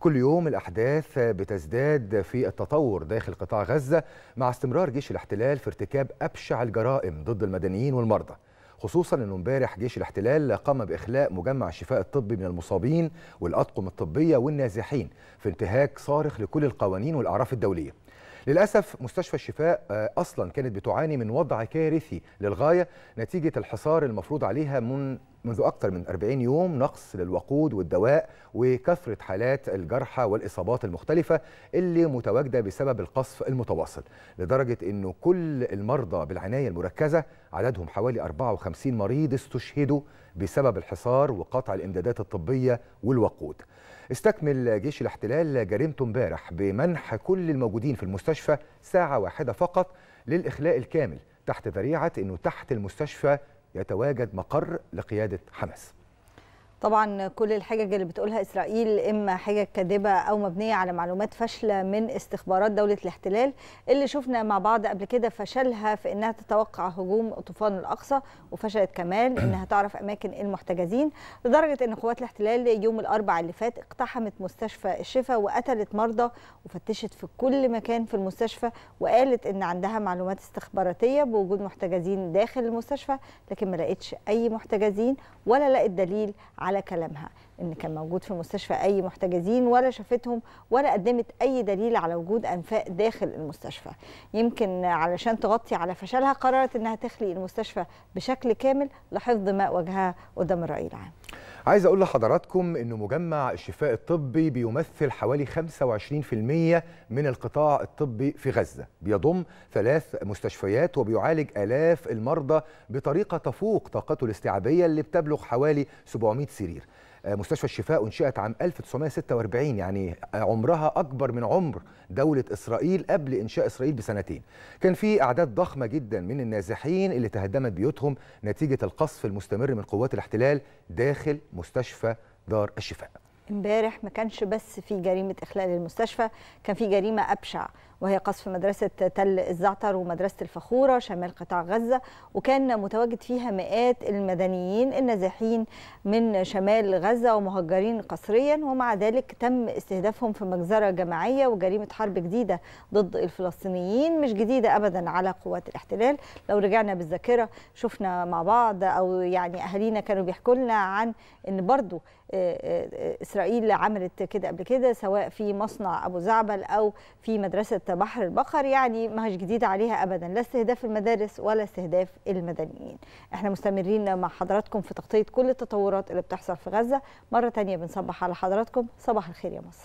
كل يوم الأحداث بتزداد في التطور داخل قطاع غزة مع استمرار جيش الاحتلال في ارتكاب أبشع الجرائم ضد المدنيين والمرضى خصوصا أنه امبارح جيش الاحتلال قام بإخلاء مجمع الشفاء الطبي من المصابين والأطقم الطبية والنازحين في انتهاك صارخ لكل القوانين والأعراف الدولية للأسف مستشفى الشفاء أصلا كانت بتعاني من وضع كارثي للغاية نتيجة الحصار المفروض عليها من منذ أكثر من 40 يوم نقص للوقود والدواء وكثرة حالات الجرحى والإصابات المختلفة اللي متواجدة بسبب القصف المتواصل لدرجة أنه كل المرضى بالعناية المركزة عددهم حوالي 54 مريض استشهدوا بسبب الحصار وقطع الإمدادات الطبية والوقود استكمل جيش الاحتلال جريمته امبارح بمنح كل الموجودين في المستشفى ساعة واحدة فقط للإخلاء الكامل تحت ذريعة أنه تحت المستشفى يتواجد مقر لقيادة حماس طبعا كل الحجج اللي بتقولها اسرائيل اما حجج كاذبه او مبنيه على معلومات فاشله من استخبارات دوله الاحتلال اللي شفنا مع بعض قبل كده فشلها في انها تتوقع هجوم طوفان الاقصى وفشلت كمان انها تعرف اماكن المحتجزين لدرجه ان قوات الاحتلال يوم الاربعاء اللي فات اقتحمت مستشفى الشفا وقتلت مرضى وفتشت في كل مكان في المستشفى وقالت ان عندها معلومات استخباراتيه بوجود محتجزين داخل المستشفى لكن ما لقتش اي محتجزين ولا لقت دليل على على كلامها ان كان موجود في المستشفى اي محتجزين ولا شافتهم ولا قدمت اي دليل على وجود انفاق داخل المستشفى يمكن علشان تغطي على فشلها قررت انها تخلي المستشفى بشكل كامل لحفظ ما وجهها قدام الراي العام عايز اقول لحضراتكم ان مجمع الشفاء الطبي بيمثل حوالي 25% من القطاع الطبي في غزه بيضم ثلاث مستشفيات وبيعالج الاف المرضى بطريقه تفوق طاقته الاستيعابيه اللي بتبلغ حوالي 700 سرير مستشفى الشفاء انشئت عام 1946 يعني عمرها اكبر من عمر دوله اسرائيل قبل انشاء اسرائيل بسنتين كان في اعداد ضخمه جدا من النازحين اللي تهدمت بيوتهم نتيجه القصف المستمر من قوات الاحتلال داخل مستشفى دار الشفاء امبارح ما كانش بس في جريمه اخلال المستشفى كان في جريمه ابشع وهي قصف مدرسة تل الزعتر ومدرسة الفخورة شمال قطاع غزة وكان متواجد فيها مئات المدنيين النازحين من شمال غزة ومهجرين قسريا ومع ذلك تم استهدافهم في مجزرة جماعية وجريمة حرب جديدة ضد الفلسطينيين مش جديدة أبدا على قوات الاحتلال لو رجعنا بالذاكرة شفنا مع بعض أو يعني أهالينا كانوا بيحكوا لنا عن أن برضو آه، آه، إسرائيل عملت كده قبل كده سواء في مصنع أبو زعبل أو في مدرسة بحر البقر يعني ما هيش جديدة عليها أبدا لا استهداف المدارس ولا استهداف المدنيين احنا مستمرين مع حضراتكم في تغطية كل التطورات اللي بتحصل في غزة مرة تانية بنصبح على حضراتكم صباح الخير يا مصر